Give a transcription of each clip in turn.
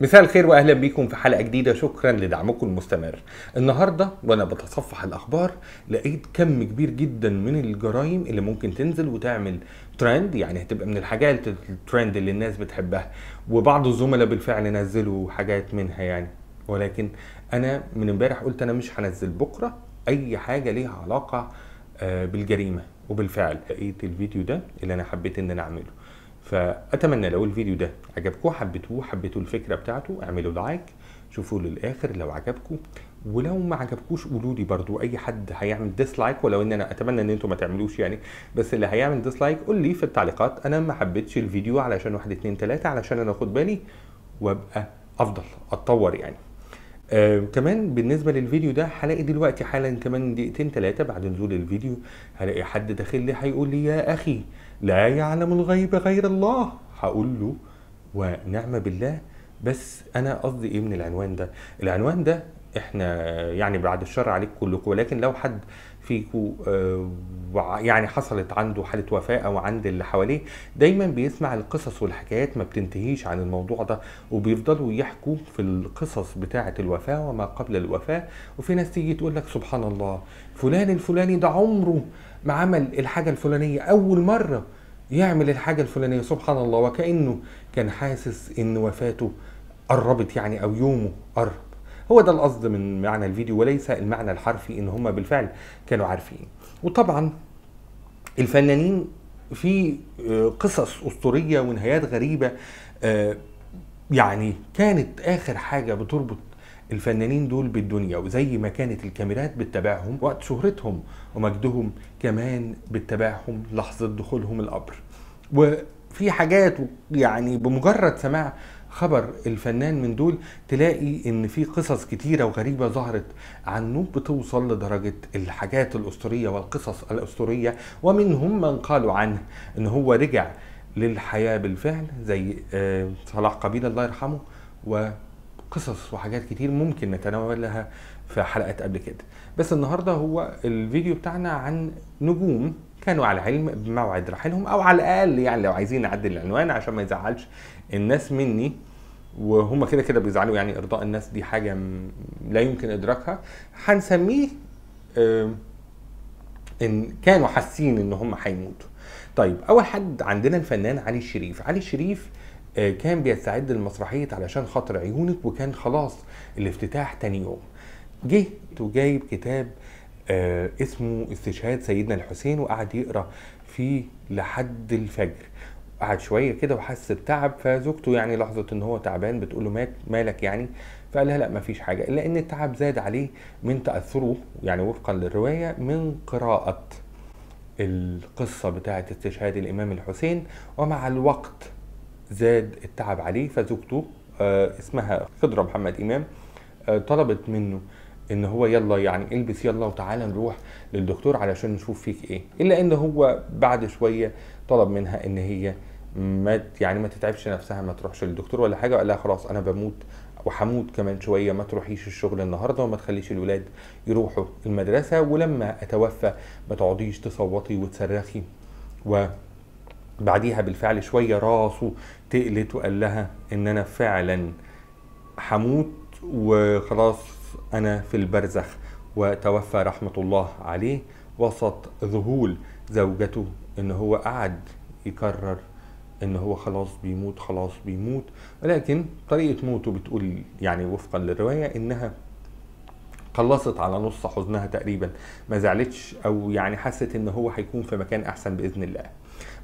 مساء الخير واهلا بيكم في حلقه جديده شكرا لدعمكم المستمر النهارده وانا بتصفح الاخبار لقيت كم كبير جدا من الجرائم اللي ممكن تنزل وتعمل ترند يعني هتبقى من الحاجات الترند اللي الناس بتحبها وبعض الزملاء بالفعل نزلوا حاجات منها يعني ولكن انا من امبارح قلت انا مش هنزل بكره اي حاجه ليها علاقه آه، بالجريمه وبالفعل لقيت الفيديو ده اللي انا حبيت ان انا اعمله فاتمنى لو الفيديو ده عجبكم حبيتوه حبيتوا الفكره بتاعته اعملوا لايك شوفوه للاخر لو عجبكم ولو ما عجبكوش قولوا لي برضو اي حد هيعمل ديسلايك ولو ان انا اتمنى ان انتم ما تعملوش يعني بس اللي هيعمل ديسلايك قول لي في التعليقات انا ما حبيتش الفيديو علشان واحد اتنين ثلاثة علشان انا اخد بالي وابقى افضل اتطور يعني آه كمان بالنسبه للفيديو ده هلاقي دلوقتي حالا كمان دقيقتين ثلاثه بعد نزول الفيديو هلاقي حد داخل لي هيقول لي يا اخي لا يعلم الغيب غير الله هقول له ونعم بالله بس انا قصدي ايه من العنوان ده العنوان ده احنا يعني بعد الشر عليك كلكم ولكن لو حد فيكو آه، يعني حصلت عنده حالة وفاة أو عند اللي حواليه دايما بيسمع القصص والحكايات ما بتنتهيش عن الموضوع ده وبيفضلوا يحكوا في القصص بتاعة الوفاة وما قبل الوفاة وفي ناس تيجي تقول لك سبحان الله فلان الفلاني ده عمره ما عمل الحاجة الفلانية أول مرة يعمل الحاجة الفلانية سبحان الله وكأنه كان حاسس إن وفاته قربت يعني أو يومه قرب هو ده القصد من معنى الفيديو وليس المعنى الحرفي ان هم بالفعل كانوا عارفين وطبعا الفنانين في آه، قصص اسطوريه ونهايات غريبه آه، يعني كانت اخر حاجه بتربط الفنانين دول بالدنيا وزي ما كانت الكاميرات بتتابعهم وقت شهرتهم ومجدهم كمان بتتابعهم لحظه دخولهم القبر وفي حاجات يعني بمجرد سماع خبر الفنان من دول تلاقي ان في قصص كتيره وغريبه ظهرت عنه بتوصل لدرجه الحاجات الاسطوريه والقصص الاسطوريه ومنهم من قالوا عنه ان هو رجع للحياه بالفعل زي آه، صلاح قبيل الله يرحمه وقصص وحاجات كتير ممكن نتناولها في حلقات قبل كده بس النهارده هو الفيديو بتاعنا عن نجوم كانوا على علم بموعد رحيلهم او على الاقل يعني لو عايزين نعدل العنوان عشان ما يزعلش الناس مني وهما كده كده بيزعلوا يعني ارضاء الناس دي حاجه لا يمكن ادراكها هنسميه ان كانوا حاسين ان هم هيموتوا طيب اول حد عندنا الفنان علي الشريف علي الشريف آه، كان بيستعد المسرحية علشان خاطر عيونك وكان خلاص الافتتاح تاني يوم جه وجايب كتاب آه، اسمه استشهاد سيدنا الحسين وقعد يقرا فيه لحد الفجر قعد شويه كده وحس بتعب فزوجته يعني لحظه ان هو تعبان بتقول له مات مالك يعني فقال لها لا مفيش حاجه الا ان التعب زاد عليه من تاثره يعني وفقا للروايه من قراءه القصه بتاعه استشهاد الامام الحسين ومع الوقت زاد التعب عليه فزوجته آه، اسمها خضره محمد امام آه، طلبت منه ان هو يلا يعني البس يلا وتعالى نروح للدكتور علشان نشوف فيك ايه الا ان هو بعد شويه طلب منها ان هي ما يعني ما تتعبش نفسها ما تروحش للدكتور ولا حاجه وقال لها خلاص انا بموت وحموت كمان شويه ما تروحيش الشغل النهارده وما تخليش الولاد يروحوا المدرسه ولما اتوفى ما تقعديش تصوتي وتصرخي وبعديها بالفعل شويه راسه تقلت وقال لها ان انا فعلا حموت وخلاص أنا في البرزخ وتوفى رحمة الله عليه وسط ذهول زوجته إن هو قعد يكرر إن هو خلاص بيموت خلاص بيموت ولكن طريقة موته بتقول يعني وفقا للرواية إنها خلصت على نص حزنها تقريبا ما زعلتش أو يعني حست إن هو هيكون في مكان أحسن بإذن الله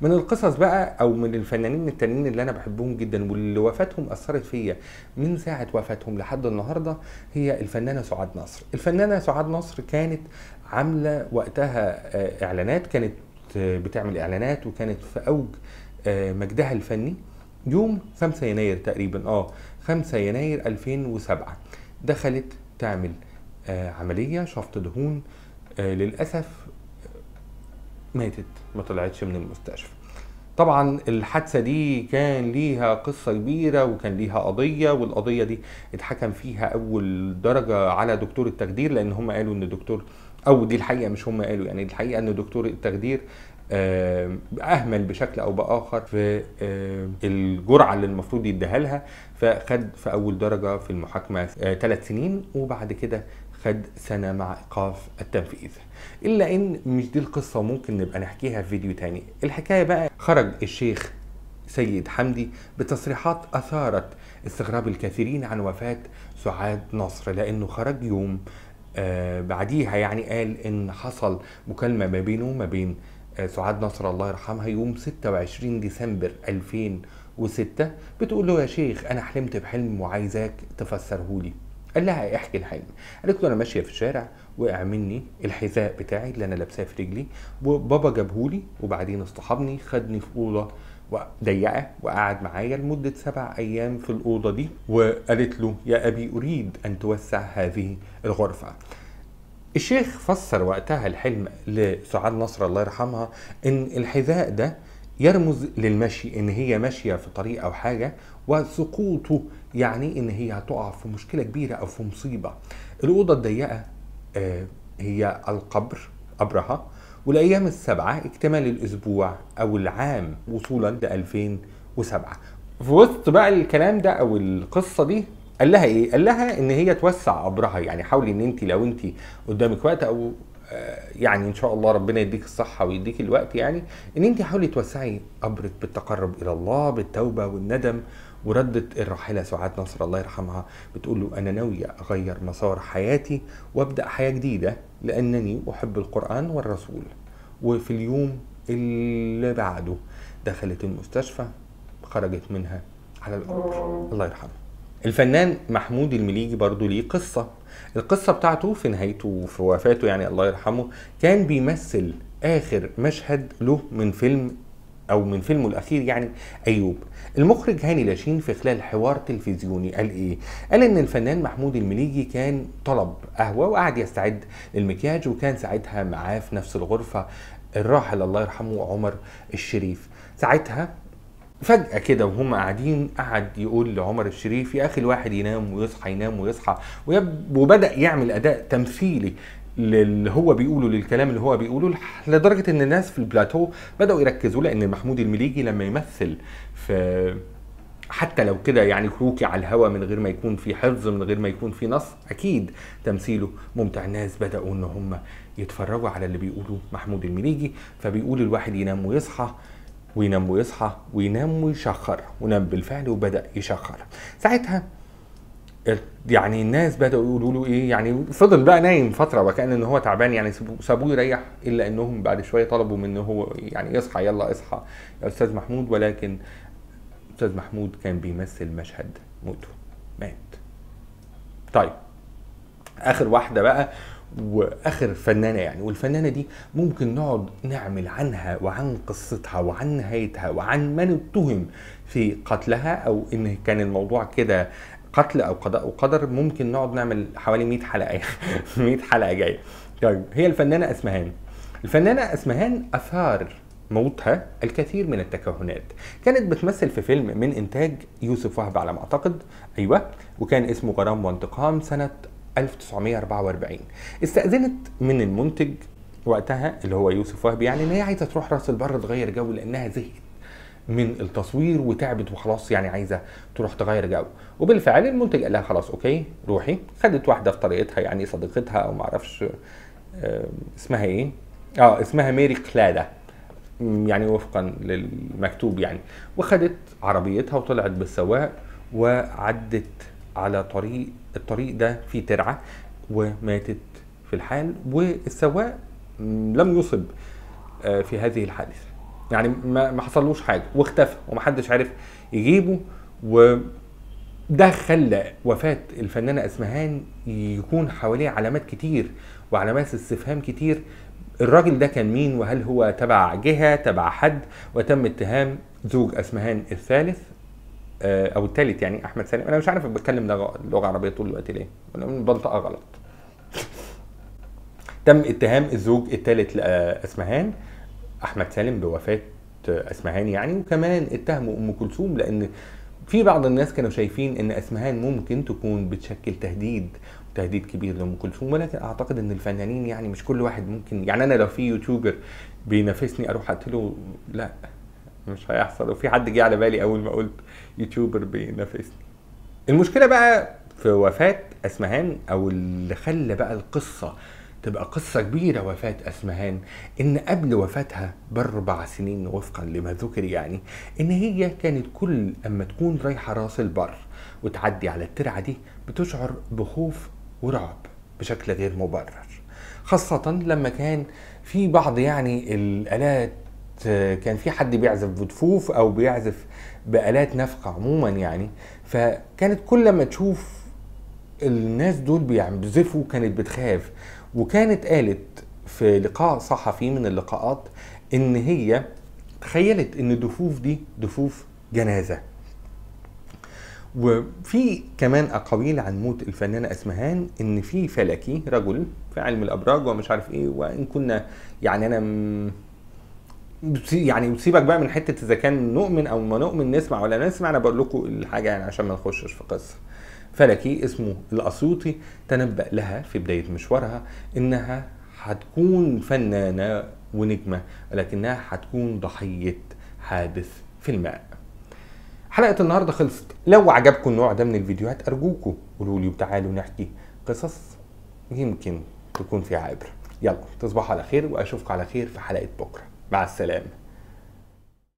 من القصص بقى او من الفنانين التانيين اللي انا بحبهم جدا واللي وفاتهم اثرت فيا من ساعه وفاتهم لحد النهارده هي الفنانه سعاد نصر الفنانه سعاد نصر كانت عامله وقتها آه، اعلانات كانت آه، بتعمل اعلانات وكانت في اوج آه، مجدها الفني يوم 5 يناير تقريبا اه 5 يناير 2007 دخلت تعمل عمليه شفط دهون للاسف ماتت ما طلعتش من المستشفى طبعا الحادثه دي كان ليها قصه كبيره وكان ليها قضيه والقضيه دي اتحكم فيها اول درجه على دكتور التخدير لان هم قالوا ان دكتور او دي الحقيقه مش هم قالوا يعني الحقيقه ان دكتور التخدير آه، اهمل بشكل او باخر في آه، الجرعه اللي المفروض يديها لها فخد في اول درجه في المحاكمه ثلاث آه، سنين وبعد كده خد سنة مع إيقاف التنفيذ إلا إن مش دي القصة ممكن نبقى نحكيها في فيديو تاني الحكاية بقى خرج الشيخ سيد حمدي بتصريحات أثارت استغراب الكثيرين عن وفاة سعاد نصر لأنه خرج يوم آه بعديها يعني قال إن حصل مكالمة ما بينه وما بين آه سعاد نصر الله يرحمها يوم 26 ديسمبر 2006 بتقول له يا شيخ أنا حلمت بحلم وعايزاك تفسره لي قال لها احكي الحلم قالت له انا ماشيه في الشارع وقع مني الحذاء بتاعي اللي انا لابساه في رجلي وبابا جابهولي وبعدين اصطحبني خدني في اوضه ضيقه وقعد معايا لمده سبع ايام في الاوضه دي وقالت له يا ابي اريد ان توسع هذه الغرفه الشيخ فسر وقتها الحلم لسعاد نصر الله يرحمها ان الحذاء ده يرمز للمشي ان هي ماشيه في طريق او حاجه وسقوطه يعني ان هي هتقع في مشكله كبيره او في مصيبه الاوضه الضيقه آه، هي القبر قبرها والايام السبعه اكتمال الاسبوع او العام وصولا ل 2007 في وسط بقى الكلام ده او القصه دي قال لها ايه؟ قال لها ان هي توسع قبرها يعني حاولي ان انت لو انت قدامك وقت او آه، يعني ان شاء الله ربنا يديك الصحه ويديك الوقت يعني ان انت حاولي توسعي قبرك بالتقرب الى الله بالتوبه والندم وردت الراحلة سعاد نصر الله يرحمها بتقول له أنا ناوية أغير مسار حياتي وأبدأ حياة جديدة لأنني أحب القرآن والرسول وفي اليوم اللي بعده دخلت المستشفى خرجت منها على القبر الله يرحمها الفنان محمود المليجي برضه ليه قصة القصة بتاعته في نهايته وفي وفاته يعني الله يرحمه كان بيمثل آخر مشهد له من فيلم أو من فيلمه الأخير يعني أيوب المخرج هاني لاشين في خلال حوار تلفزيوني قال إيه؟ قال إن الفنان محمود المليجي كان طلب قهوة وقعد يستعد للمكياج وكان ساعتها معاه في نفس الغرفة الراحل الله يرحمه عمر الشريف ساعتها فجأة كده وهم قاعدين قعد يقول لعمر الشريف يا أخي الواحد ينام ويصحى ينام ويصحى وبدأ يعمل أداء تمثيلي اللي هو بيقوله للكلام اللي هو بيقوله لدرجة إن الناس في البلاتو بدأوا يركزوا لأن محمود المليجي لما يمثل في حتى لو كده يعني كروكي على الهوا من غير ما يكون في حفظ من غير ما يكون في نص اكيد تمثيله ممتع الناس بداوا ان هم يتفرجوا على اللي بيقوله محمود المليجي فبيقول الواحد ينام ويصحى وينام ويصحى وينام ويشخر ونام بالفعل وبدا يشخر ساعتها آه، يعني الناس بداوا يقولوا له ايه يعني فضل بقى نايم فتره وكان ان هو تعبان يعني سابوه يريح الا انهم بعد شويه طلبوا منه هو يعني اصحى يلا اصحى يا استاذ محمود ولكن استاذ محمود كان بيمثل مشهد موته مات طيب اخر واحده بقى واخر فنانه يعني والفنانه دي ممكن نقعد نعمل عنها وعن قصتها وعن نهايتها وعن من اتهم في قتلها او ان كان الموضوع كده قتل او قضاء وقدر ممكن نقعد نعمل حوالي 100 حلقه 100 يعني. حلقه جايه طيب هي الفنانه اسمهان الفنانه اسمهان اثار موتها الكثير من التكهنات كانت بتمثل في فيلم من إنتاج يوسف وهب على ما أعتقد أيوة وكان اسمه غرام وانتقام سنة 1944 استأذنت من المنتج وقتها اللي هو يوسف وهبي يعني ان هي عايزه تروح راس البر تغير جو لانها زهقت من التصوير وتعبت وخلاص يعني عايزه تروح تغير جو وبالفعل المنتج قال لها خلاص اوكي روحي خدت واحده في طريقتها يعني صديقتها او معرفش آه، اسمها ايه اه اسمها ميري كلادا يعني وفقا للمكتوب يعني وخدت عربيتها وطلعت بالسواق وعدت على طريق الطريق ده في ترعه وماتت في الحال والسواق لم يصب آه، في هذه الحادثه يعني ما حصلوش حاجه واختفى ومحدش عارف يجيبه و ده خلى وفاة الفنانة أسمهان يكون حواليه علامات كتير وعلامات استفهام كتير الراجل ده كان مين وهل هو تبع جهة تبع حد وتم اتهام زوج أسمهان الثالث آه، او الثالث يعني احمد سالم انا مش عارف بتكلم لغه عربيه طول الوقت ليه انا بنطقها غلط تم اتهام الزوج الثالث لاسمهان احمد سالم بوفاه اسمهان يعني وكمان اتهموا ام كلثوم لان في بعض الناس كانوا شايفين ان اسمهان ممكن تكون بتشكل تهديد تهديد كبير لام كلثوم ولكن اعتقد ان الفنانين يعني مش كل واحد ممكن يعني انا لو في يوتيوبر بينافسني اروح اقتله لا مش هيحصل وفي حد جه على بالي اول ما قلت يوتيوبر بينافسني المشكله بقى في وفاه اسمهان او اللي خلى بقى القصه تبقى قصة كبيرة وفاة أسمهان إن قبل وفاتها بأربع سنين وفقا لما ذكر يعني إن هي كانت كل أما تكون رايحة راس البر وتعدي على الترعة دي بتشعر بخوف ورعب بشكل غير مبرر خاصة لما كان في بعض يعني الآلات كان في حد بيعزف بدفوف او بيعزف بالات نفقه عموما يعني فكانت كل ما تشوف الناس دول بيعزفوا كانت بتخاف وكانت قالت في لقاء صحفي من اللقاءات ان هي تخيلت ان الدفوف دي دفوف جنازه وفي كمان اقاويل عن موت الفنانه اسمهان ان في فلكي رجل في علم الابراج ومش عارف ايه وان كنا يعني انا يعني وسيبك بقى من حته اذا كان نؤمن او ما نؤمن نسمع ولا نسمع انا بقول لكم الحاجه يعني عشان ما نخشش في قصه فلكي اسمه الاسيوطي تنبأ لها في بدايه مشوارها انها هتكون فنانه ونجمه ولكنها هتكون ضحيه حادث في الماء حلقه النهارده خلصت لو عجبكم النوع ده من الفيديوهات ارجوكم قولوا لي وتعالوا نحكي قصص يمكن تكون فيها عبره يلا تصبحوا على خير واشوفكم على خير في حلقه بكره مع السلامه